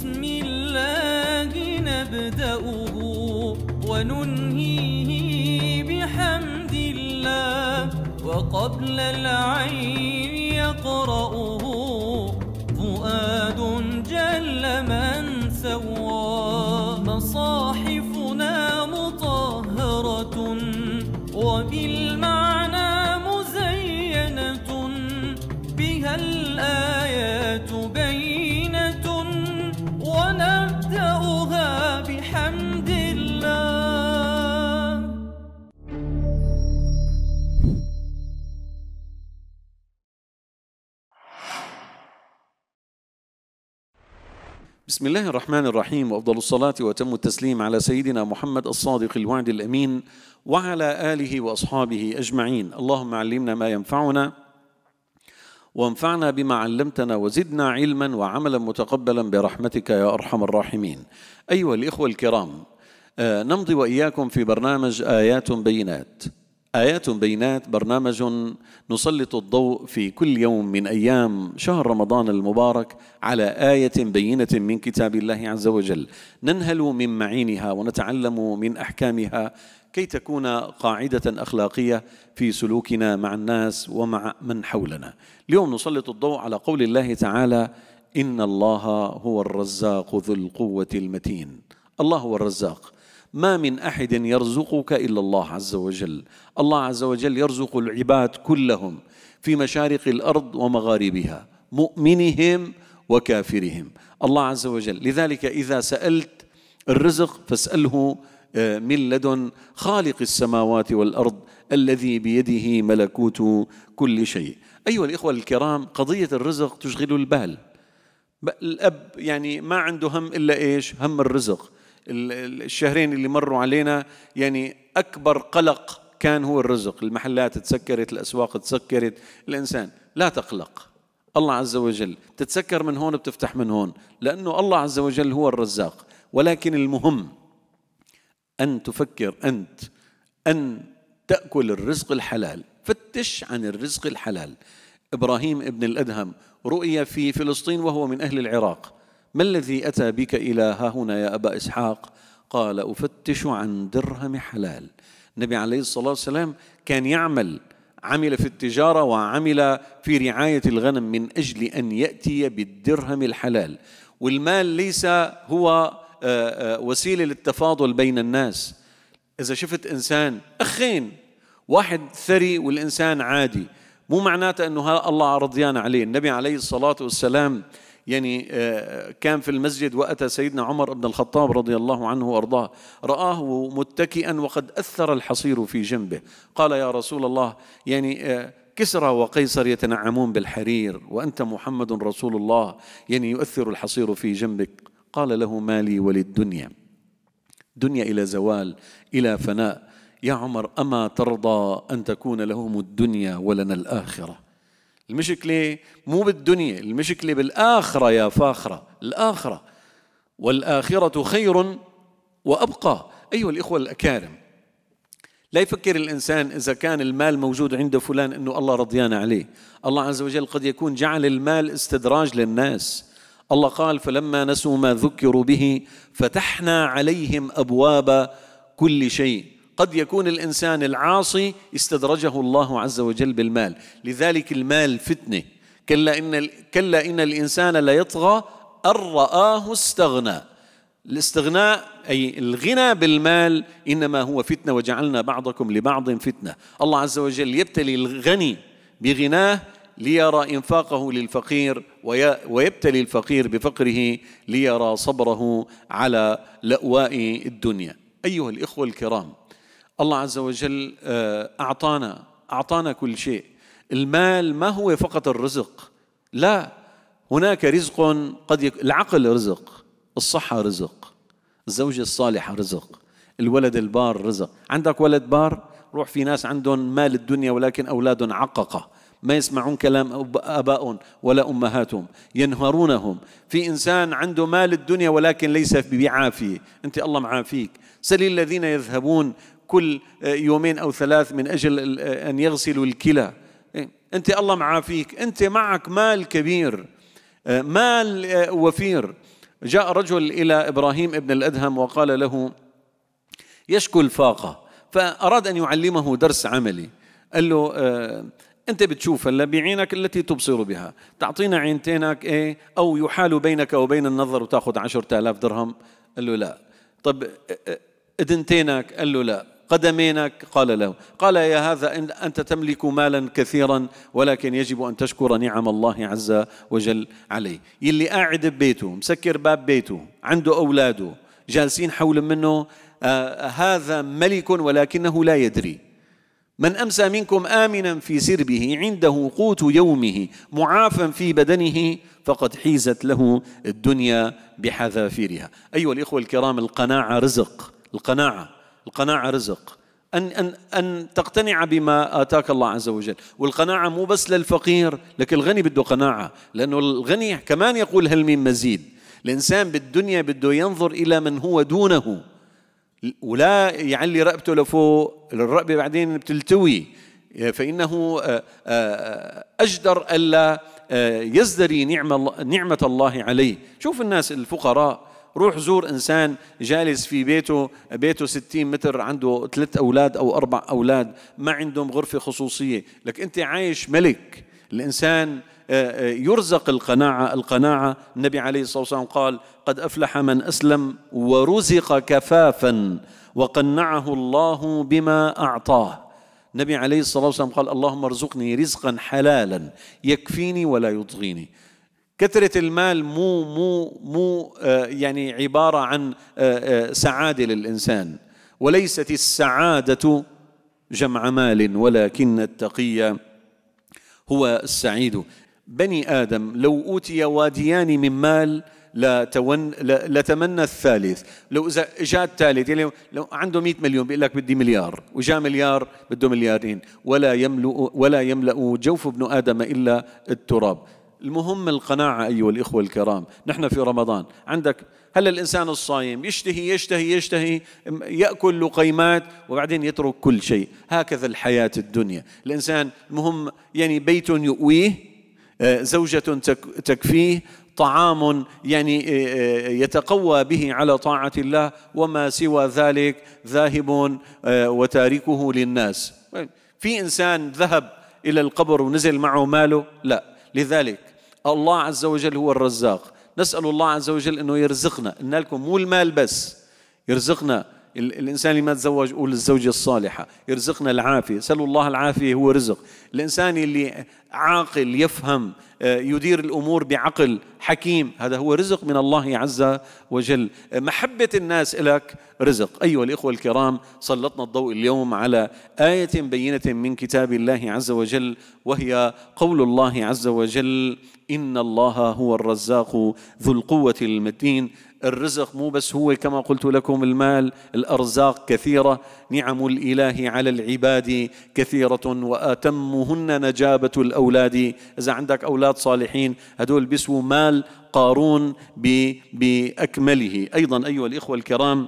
بسم الله نبدأه وننهيه بحمد الله وقبل العين يقرأه فؤاد جل من سوى مصاحفنا مطهرة وبالمعنى مزينة بها الآيات بسم الله الرحمن الرحيم وافضل الصلاه واتم التسليم على سيدنا محمد الصادق الوعد الامين وعلى اله واصحابه اجمعين اللهم علمنا ما ينفعنا وانفعنا بما علمتنا وزدنا علما وعملا متقبلا برحمتك يا ارحم الراحمين ايها الاخوه الكرام آه، نمضي واياكم في برنامج ايات بينات آيات بينات برنامج نسلط الضوء في كل يوم من أيام شهر رمضان المبارك على آية بينة من كتاب الله عز وجل ننهل من معينها ونتعلم من أحكامها كي تكون قاعدة أخلاقية في سلوكنا مع الناس ومع من حولنا اليوم نسلط الضوء على قول الله تعالى إن الله هو الرزاق ذو القوة المتين الله هو الرزاق ما من احد يرزقك الا الله عز وجل الله عز وجل يرزق العباد كلهم في مشارق الارض ومغاربها مؤمنهم وكافرهم الله عز وجل لذلك اذا سالت الرزق فاساله آه، من لدن خالق السماوات والارض الذي بيده ملكوت كل شيء ايها الاخوه الكرام قضيه الرزق تشغل البال الاب يعني ما عنده هم الا ايش هم الرزق الشهرين اللي مروا علينا يعني أكبر قلق كان هو الرزق المحلات تسكرت الأسواق تسكرت الإنسان لا تقلق الله عز وجل تتسكر من هون بتفتح من هون لأنه الله عز وجل هو الرزاق ولكن المهم أن تفكر أنت أن تأكل الرزق الحلال فتش عن الرزق الحلال إبراهيم ابن الأدهم رؤي في فلسطين وهو من أهل العراق ما الذي أتى بك إلى ها هنا يا أبا إسحاق قال أفتش عن درهم حلال النبي عليه الصلاة والسلام كان يعمل عمل في التجارة وعمل في رعاية الغنم من أجل أن يأتي بالدرهم الحلال والمال ليس هو آه، آه، وسيلة للتفاضل بين الناس إذا شفت إنسان أخين واحد ثري والإنسان عادي مو معناته أنه الله رضيان عليه النبي عليه الصلاة والسلام يعني آه، كان في المسجد وأتى سيدنا عمر بن الخطاب رضي الله عنه وأرضاه رآه متكئا وقد أثر الحصير في جنبه قال يا رسول الله يعني آه، كسرى وقيصر يتنعمون بالحرير وأنت محمد رسول الله يعني يؤثر الحصير في جنبك قال له مالي وللدنيا دنيا إلى زوال إلى فناء يا عمر أما ترضى أن تكون لهم الدنيا ولنا الآخرة المشكلة مو بالدنيا المشكلة بالآخرة يا فاخرة الآخرة والآخرة خير وأبقى أيها الإخوة الأكارم لا يفكر الإنسان إذا كان المال موجود عند فلان أنه الله رضيان عليه الله عز وجل قد يكون جعل المال استدراج للناس الله قال فلما نسوا ما ذكروا به فتحنا عليهم أبواب كل شيء قد يكون الانسان العاصي استدرجه الله عز وجل بالمال لذلك المال فتنه كلا ان كلا ان الانسان ليطغى ان راه استغنى الاستغناء أي الغنى بالمال إنما هو فتنة وجعلنا بعضكم لبعض فتنة الله عز وجل يبتلي الغني بغناه ليرى إنفاقه للفقير ويبتلي الفقير بفقره ليرى صبره على لأواء الدنيا أيها الإخوة الكرام الله عز وجل آه، أعطانا أعطانا كل شيء المال ما هو فقط الرزق لا هناك رزق قد يك... العقل رزق الصحة رزق الزوجة الصالحة رزق الولد البار رزق عندك ولد بار روح في ناس عندهم مال الدنيا ولكن أولادهم عققة ما يسمعون كلام أبائهم ولا أمهاتهم ينهرونهم في إنسان عنده مال الدنيا ولكن ليس بعافية أنت الله معافيك سل الذين يذهبون كل آه، يومين أو ثلاث من أجل آه، أن يغسلوا الكلى إيه، أنت الله معافيك أنت معك مال كبير آه، مال وفير جاء رجل إلى إبراهيم ابن الأدهم وقال له يشكو الفاقة فأراد أن يعلمه درس عملي قال له أنت بتشوف هلا بعينك التي تبصر بها تعطينا عينتينك إيه أو يحال بينك وبين النظر وتأخذ عشرة آلاف درهم قال له لا طب إدنتينك قال له لا قدمينك قال له قال يا هذا إن أنت تملك مالا كثيرا ولكن يجب أن تشكر نعم الله عز وجل عليه يلي قاعد ببيته مسكر باب بيته عنده أولاده جالسين حول منه آه هذا ملك ولكنه لا يدري من أمسى منكم آمنا في سربه عنده قوت يومه معافا في بدنه فقد حيزت له الدنيا بحذافيرها أيها الإخوة الكرام القناعة رزق القناعة القناعة رزق أن, أن, أن تقتنع بما آتاك الله عز وجل والقناعة مو بس للفقير لكن الغني بده قناعة لأنه الغني كمان يقول هل من مزيد الإنسان بالدنيا بده ينظر إلى من هو دونه ولا يعلي رقبته لفوق الرقبة بعدين بتلتوي فإنه آه، آه، آه، أجدر ألا يزدري نعم نعمة الله عليه شوف الناس الفقراء روح زور إنسان جالس في بيته بيته 60 متر عنده ثلاث أولاد أو أربع أولاد ما عندهم غرفة خصوصية لك أنت عايش ملك الإنسان آه، آه، يرزق القناعة القناعة النبي عليه الصلاة والسلام قال قد أفلح من أسلم ورزق كفافا وقنعه الله بما أعطاه النبي عليه الصلاة والسلام قال اللهم ارزقني رزقا حلالا يكفيني ولا يطغيني كثرة المال مو مو مو آه، يعني عبارة عن آه، آه، سعادة للإنسان وليست السعادة جمع مال ولكن التقي هو السعيد بني آدم لو أوتي واديان من مال لتون لتمنى الثالث لو اذا جاء الثالث يعني لو عنده 100 مليون بيقول لك بدي مليار وجاء مليار بده مليارين ولا يملأ ولا يملأ جوف ابن ادم الا التراب المهم القناعة أيها الإخوة الكرام نحن في رمضان عندك هل الإنسان الصايم يشتهي يشتهي يشتهي يأكل لقيمات وبعدين يترك كل شيء هكذا الحياة الدنيا الإنسان المهم يعني بيت يؤويه آه، زوجة تكفيه طعام يعني آه، آه، يتقوى به على طاعة الله وما سوى ذلك ذاهب وتاركه للناس في إنسان ذهب إلى القبر ونزل معه ماله لا لذلك الله عز وجل هو الرزاق نسأل الله عز وجل أنه يرزقنا قلنا لكم مو المال بس يرزقنا الإنسان اللي ما تزوج قول الزوجة الصالحة يرزقنا العافية سألوا الله العافية هو رزق الإنسان اللي عاقل يفهم آه، يدير الأمور بعقل حكيم هذا هو رزق من الله عز وجل محبة الناس لك رزق أيها الإخوة الكرام سلطنا الضوء اليوم على آية بينة من كتاب الله عز وجل وهي قول الله عز وجل إن الله هو الرزاق ذو القوة المتين الرزق مو بس هو كما قلت لكم المال الأرزاق كثيرة نعم الإله على العباد كثيرة وآتمهن نجابة الأولاد إذا عندك أولاد صالحين هدول بيسووا مال قارون بأكمله أيضا أيها الإخوة الكرام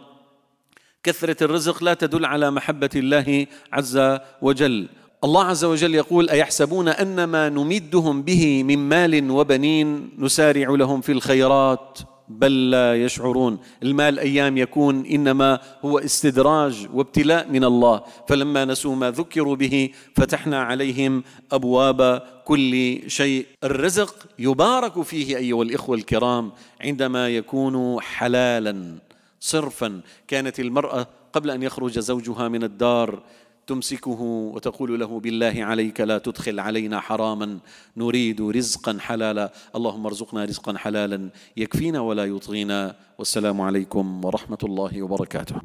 كثرة الرزق لا تدل على محبة الله عز وجل الله عز وجل يقول ايحسبون انما نمدهم به من مال وبنين نسارع لهم في الخيرات بل لا يشعرون المال ايام يكون انما هو استدراج وابتلاء من الله فلما نسوا ما ذكروا به فتحنا عليهم ابواب كل شيء الرزق يبارك فيه ايها الاخوه الكرام عندما يكون حلالا صرفا كانت المراه قبل ان يخرج زوجها من الدار تمسكه وتقول له بالله عليك لا تدخل علينا حراما نريد رزقا حلالا اللهم ارزقنا رزقا حلالا يكفينا ولا يطغينا والسلام عليكم ورحمه الله وبركاته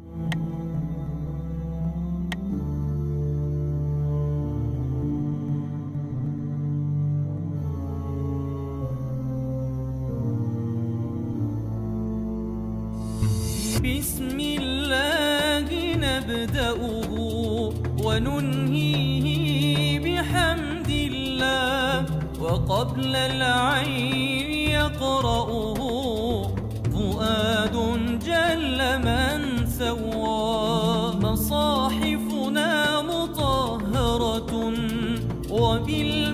بسم الله نبدأه وننهيه بحمد الله وقبل العين يقرأه فؤاد جل من سوى مصاحفنا مطهرة وبالله